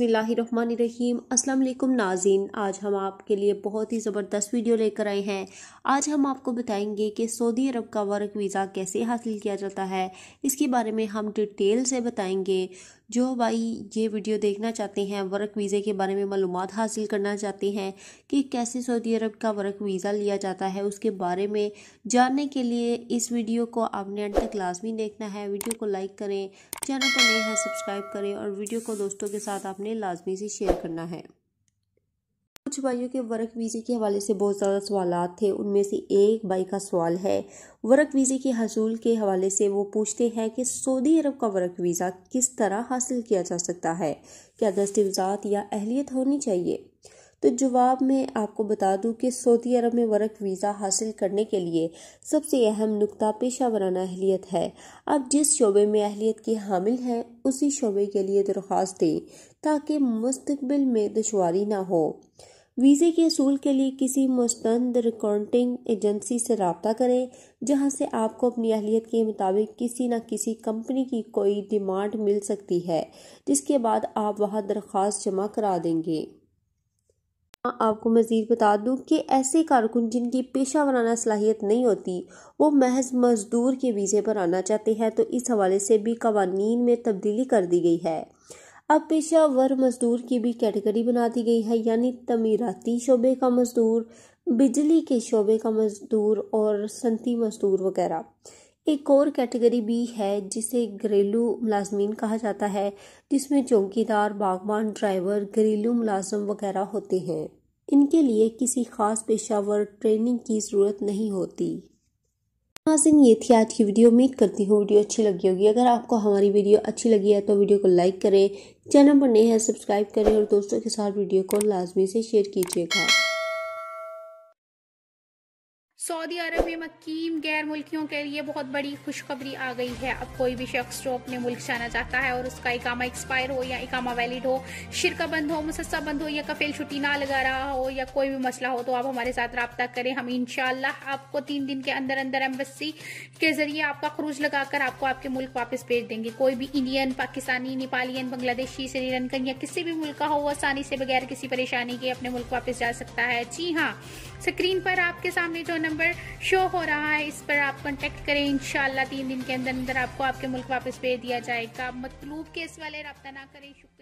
बसमीम अस्सलाम नाजीन आज हम आपके लिए बहुत ही ज़बरदस्त वीडियो लेकर आए हैं आज हम आपको बताएंगे कि सऊदी अरब का वर्क वीज़ा कैसे हासिल किया जाता है इसके बारे में हम डिटेल से बताएंगे जो भाई ये वीडियो देखना चाहते हैं वर्क वीज़े के बारे में मालूम हासिल करना चाहते हैं कि कैसे सऊदी अरब का वर्क वीज़ा लिया जाता है उसके बारे में जानने के लिए इस वीडियो को आपने अंत तक लाजमी देखना है वीडियो को लाइक करें चैनल को नए हैं सब्सक्राइब करें और वीडियो को दोस्तों के साथ आप आपने लाजमी से शेयर करना है कुछ भाइयों के वर्क वीज़े के हवाले से बहुत ज़्यादा सवाल थे उनमें से एक भाई का सवाल है वर्क वीज़े के हसूल के हवाले से वो पूछते हैं कि सऊदी अरब का वर्क वीज़ा किस तरह हासिल किया जा सकता है क्या दस्तावेजात या अहलियत होनी चाहिए तो जवाब में आपको बता दूं कि सऊदी अरब में वर्क वीज़ा हासिल करने के लिए सबसे अहम नुकता पेशा वराना अहलियत है आप जिस शोबे में अहलियत के हामिल हैं उसी शोबे के लिए दरख्वास्त दें ताकि मुस्तबिल में दुशारी ना हो वीज़े के असूल के लिए किसी मुस्तंद रिकॉर्डिंग एजेंसी से रबता करें जहाँ से आपको अपनी अहलियत के मुताबिक किसी न किसी कंपनी की कोई डिमांड मिल सकती है जिसके बाद आप वहाँ दरख्वास्त जमा करा देंगे आपको मज़ीद बता दूं कि ऐसे कारकुन जिनकी पेशा वराना सलाहियत नहीं होती वो महज मज़दूर के वीज़े पर आना चाहते हैं तो इस हवाले से भी कवानीन में तब्दीली कर दी गई है अब पेशा वर मज़दूर की भी कैटेगरी बना दी गई है यानी तमीराती शोबे का मज़दूर बिजली के शोबे का मज़दूर और सनती मज़दूर वगैरह एक और कैटेगरी भी है जिसे घरेलू मुलाजमीन कहा जाता है जिसमें चौकीदार बागबान ड्राइवर घरेलू मुलाजम वगैरह होते हैं इनके लिए किसी खास पेशावर ट्रेनिंग की ज़रूरत नहीं होती नाजिन ये थी आज की वीडियो उम्मीद करती हूँ वीडियो अच्छी लगी होगी अगर आपको हमारी वीडियो अच्छी लगी है तो वीडियो को लाइक करें चैनल पर नए हैं सब्सक्राइब करें और दोस्तों के साथ वीडियो को लाजमी से शेयर कीजिएगा सऊदी अरब में मकीम गैर मुल्कियों के लिए बहुत बड़ी खुशखबरी आ गई है अब कोई भी शख्स जो अपने मुल्क जाना चाहता है और उसका इकामा एक्सपायर हो या इकामा वैलिड हो शिरका बंद हो मुसस्सा बंद हो या कफेल छुट्टी ना लगा रहा हो या कोई भी मसला हो तो आप हमारे साथ रबता करें हम इनशाला आपको तीन दिन के अंदर अंदर एम्बेसी के जरिए आपका खरूज लगाकर आपको आपके मुल्क वापस भेज देंगे कोई भी इंडियन पाकिस्तानी नेपालियन बांग्लादेशी श्रीलंकन या किसी भी मुल्क का हो वो आसानी से बगैर किसी परेशानी के अपने मुल्क वापस जा सकता है जी हाँ स्क्रीन पर आपके सामने जो नंबर नंबर शो हो रहा है इस पर आप कॉन्टेक्ट करें इन तीन दिन के अंदर अंदर आपको आपके मुल्क वापस भेज दिया जाएगा मतलूब केस वाले रब्ता ना करें शुक्रिया